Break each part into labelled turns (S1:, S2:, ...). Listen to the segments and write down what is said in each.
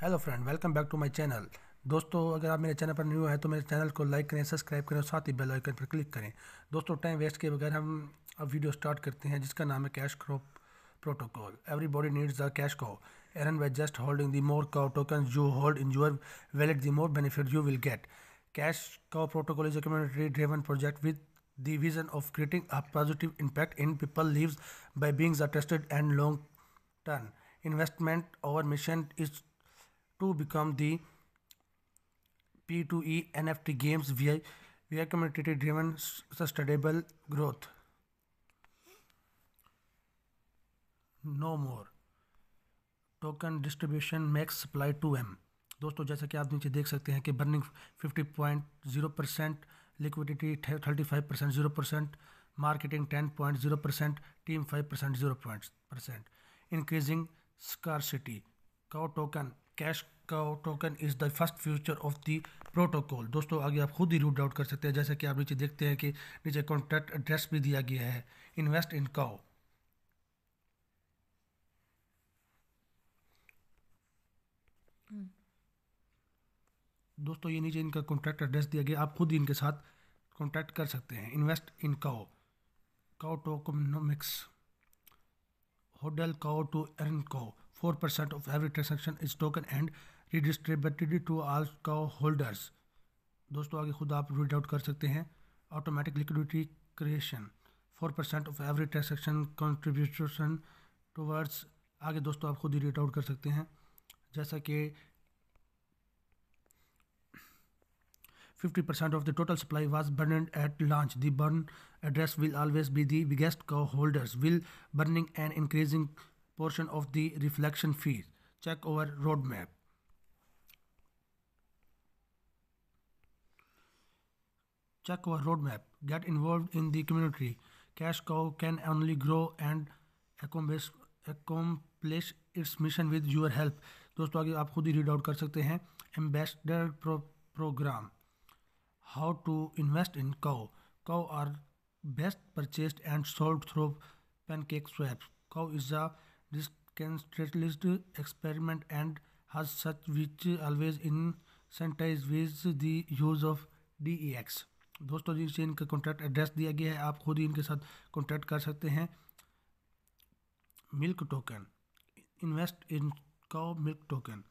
S1: Hello friend welcome back to my channel दोस्तों अगर आप मेरे चैनल पर न्यू है तो मेरे चैनल को लाइक करें सब्सक्राइब करें और साथ ही बेल आइकन पर क्लिक करें दोस्तों टाइम वेस्ट के बगैर हम अब वीडियो स्टार्ट करते हैं जिसका नाम है cash crop protocol everybody needs the cash cow earn way just holding the more cow token you hold in your wallet the more benefit you will get cash cow protocol is a driven project with the vision of creating a positive impact in people lives by beings a and long term investment our mission is to become the P2E NFT games via, via community driven sustainable growth. No more. Token distribution max supply two M दोस्तों जैसा कि आप नीचे देख सकते हैं कि burning fifty point zero percent liquidity thirty five percent zero percent marketing ten point zero percent team five percent zero point percent increasing scarcity cow token cash cow token is the first future of the protocol दोस्तों आगे आप खुद ही root out कर सकते हैं जैसे कि आप नीचे देखते हैं कि नीचे कॉन्ट्रैक्ट एड्रेस भी दिया गया है इन्वेस्ट इन काओ दोस्तों ये नीचे इनका कॉन्ट्रैक्ट एड्रेस दिया गया आप खुद ही इनके साथ कॉन्टैक्ट कर सकते हैं invest in cow cow tokenomics hodl cow to earn cow four percent of every transaction is token and redistributed to all cow holders दोस्तों आगे खुद आप रीड आउट कर सकते हैं automatic liquidity creation four percent of every transaction contribution towards आगे दोस्तों आप खुद ही रीड आउट कर सकते हैं जैसा कि fifty percent of the total supply was burn at launch the burn address will always be the biggest cow holders will burning and increasing portion of the reflection phase. Check our roadmap. Check our roadmap. Get involved in the community. Cash Cow can only grow and accomplish, accomplish mission with your help. Help दोस्तों आगे आप खुद ही read out कर सकते हैं ambassador program how to invest in cow cow are best purchased and sold through pancake swaps cow is a this can stretch experiment and has such which always incentivize with the use of DEX. दोस्तों जिनसे इनका contact address दिया गया है आप खुद ही इनके साथ कॉन्टैक्ट कर सकते हैं मिल्क टोकन इन्वेस्ट इन का मिल्क टोकन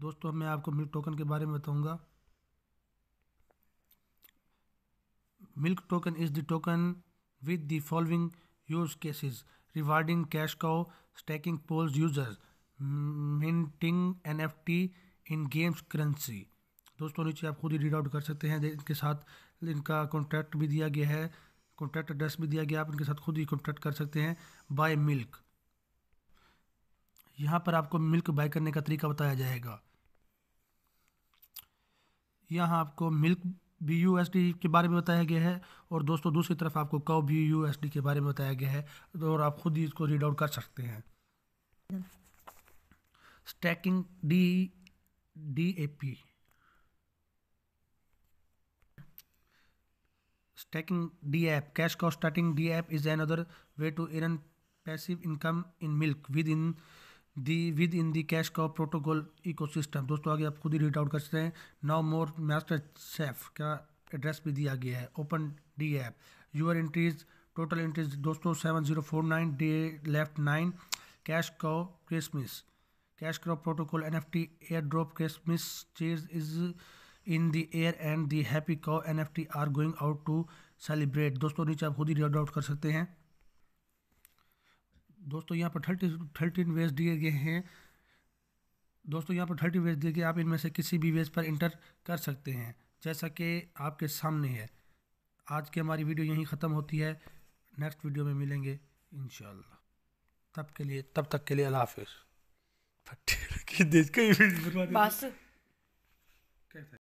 S1: दोस्तों मैं आपको मिल्क टोकन के बारे में बताऊंगा milk token is the token with the following use cases rewarding cash cow, staking pools users, minting and in games currency दोस्तों नीचे आप खुद ही रीड आउट कर सकते हैं इनके साथ इनका कॉन्ट्रैक्ट भी दिया गया है कॉन्ट्रैक्ट एड्रेस भी दिया गया आप इनके साथ खुद ही कॉन्ट्रैक्ट कर सकते हैं बाय मिल्क यहाँ पर आपको मिल्क बाय करने का तरीका बताया जाएगा यहाँ आपको milk B U S D के बारे में बताया गया है और दोस्तों दूसरी तरफ आपको कव बी यू एस डी के बारे में बताया गया है तो और आप खुद ही इसको रीड आउट कर सकते हैं staking D D A P staking D app cash stacking starting D app is another way to to passive income in milk within the within the cash cow protocol ecosystem दोस्तों आगे आप खुद ही read out कर सकते हैं now more master chef का address भी दिया गया है open the app your entries total entries दोस्तों seven zero four nine day left nine cash cow Christmas cash crop protocol N F T airdrop Christmas cheer is in the air and the happy cow N F T are going out to celebrate दोस्तों नीचे आप खुद ही read out कर सकते हैं दोस्तों यहाँ पर थर्टी थर्टीन वेज दिए गए हैं दोस्तों यहाँ पर थर्टी वेज दिए गए आप इनमें से किसी भी वेज पर इंटर कर सकते हैं जैसा कि आपके सामने है आज की हमारी वीडियो यहीं ख़त्म होती है नेक्स्ट वीडियो में मिलेंगे इन तब के लिए तब तक के लिए अल्लाह हाफिज़ देश